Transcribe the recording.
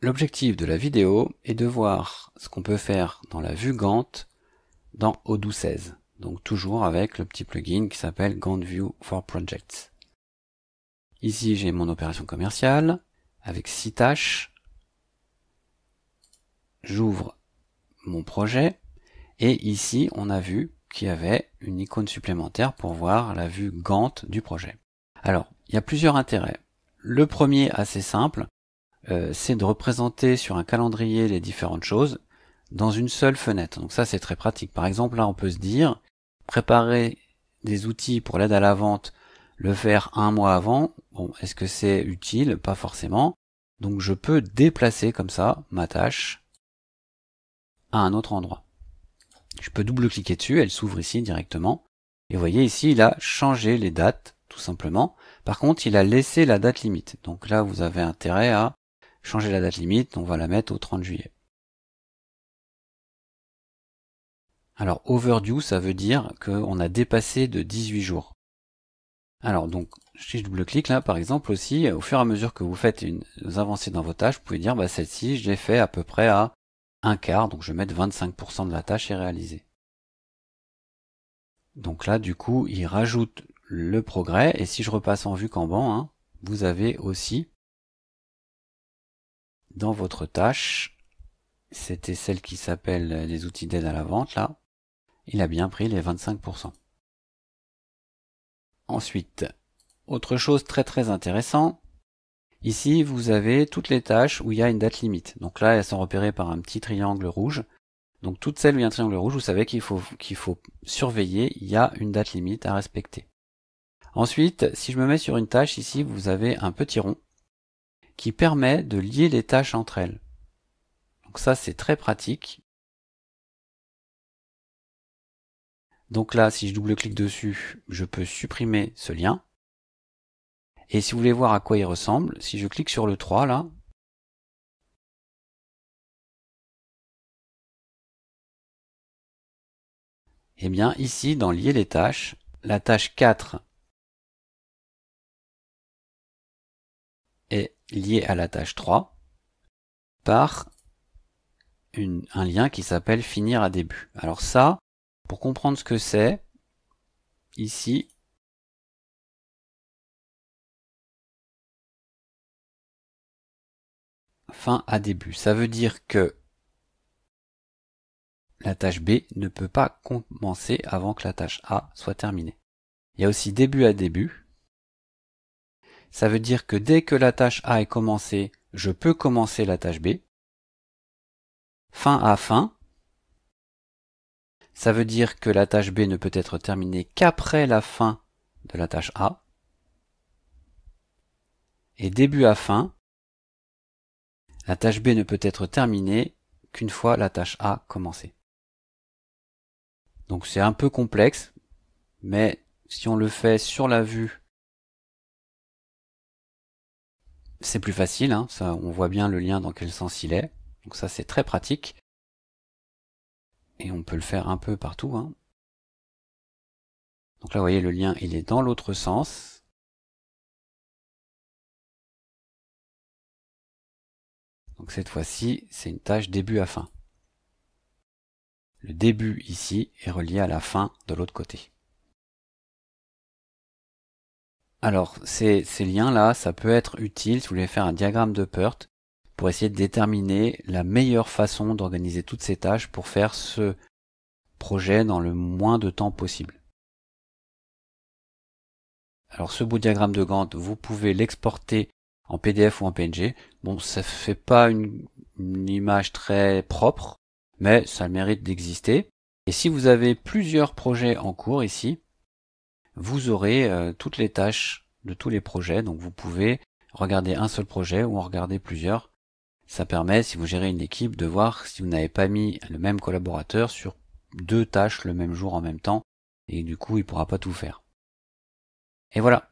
L'objectif de la vidéo est de voir ce qu'on peut faire dans la vue Gantt dans Odoo 16, donc toujours avec le petit plugin qui s'appelle Gantt View for Projects. Ici, j'ai mon opération commerciale avec 6 tâches. J'ouvre mon projet et ici, on a vu qu'il y avait une icône supplémentaire pour voir la vue Gantt du projet. Alors, il y a plusieurs intérêts. Le premier, assez simple, euh, c'est de représenter sur un calendrier les différentes choses dans une seule fenêtre. Donc ça c'est très pratique. Par exemple là on peut se dire préparer des outils pour l'aide à la vente, le faire un mois avant. Bon, est-ce que c'est utile Pas forcément. Donc je peux déplacer comme ça ma tâche à un autre endroit. Je peux double-cliquer dessus, elle s'ouvre ici directement. Et vous voyez ici, il a changé les dates, tout simplement. Par contre, il a laissé la date limite. Donc là, vous avez intérêt à Changer la date limite, on va la mettre au 30 juillet. Alors overdue, ça veut dire qu'on a dépassé de 18 jours. Alors donc, si je double-clique là, par exemple aussi, au fur et à mesure que vous faites une avancée dans vos tâches, vous pouvez dire, bah, celle-ci, je l'ai fait à peu près à un quart, donc je vais mettre 25% de la tâche est réalisée. Donc là, du coup, il rajoute le progrès, et si je repasse en vue Kanban, hein, vous avez aussi dans votre tâche, c'était celle qui s'appelle les outils d'aide à la vente là, il a bien pris les 25%. Ensuite, autre chose très très intéressant, ici vous avez toutes les tâches où il y a une date limite. Donc là elles sont repérées par un petit triangle rouge. Donc toutes celles où il y a un triangle rouge, vous savez qu'il qu'il faut surveiller, il y a une date limite à respecter. Ensuite, si je me mets sur une tâche ici, vous avez un petit rond qui permet de lier les tâches entre elles. Donc ça, c'est très pratique. Donc là, si je double-clique dessus, je peux supprimer ce lien. Et si vous voulez voir à quoi il ressemble, si je clique sur le 3 là, eh bien ici dans lier les tâches, la tâche 4 lié à la tâche 3 par une, un lien qui s'appelle finir à début. Alors ça, pour comprendre ce que c'est, ici, fin à début. Ça veut dire que la tâche B ne peut pas commencer avant que la tâche A soit terminée. Il y a aussi début à début, ça veut dire que dès que la tâche A est commencée, je peux commencer la tâche B. Fin à fin, ça veut dire que la tâche B ne peut être terminée qu'après la fin de la tâche A. Et début à fin, la tâche B ne peut être terminée qu'une fois la tâche A commencée. Donc c'est un peu complexe, mais si on le fait sur la vue c'est plus facile, hein. ça, on voit bien le lien dans quel sens il est. Donc ça c'est très pratique. Et on peut le faire un peu partout. Hein. Donc là vous voyez le lien il est dans l'autre sens. Donc cette fois-ci c'est une tâche début à fin. Le début ici est relié à la fin de l'autre côté. Alors, ces, liens-là, ça peut être utile si vous voulez faire un diagramme de PERT pour essayer de déterminer la meilleure façon d'organiser toutes ces tâches pour faire ce projet dans le moins de temps possible. Alors ce bout diagramme de Gantt, vous pouvez l'exporter en PDF ou en PNG. Bon, ça fait pas une, une image très propre, mais ça mérite d'exister. Et si vous avez plusieurs projets en cours ici, vous aurez euh, toutes les tâches de tous les projets. Donc vous pouvez regarder un seul projet ou en regarder plusieurs. Ça permet, si vous gérez une équipe, de voir si vous n'avez pas mis le même collaborateur sur deux tâches le même jour en même temps, et du coup il pourra pas tout faire. Et voilà,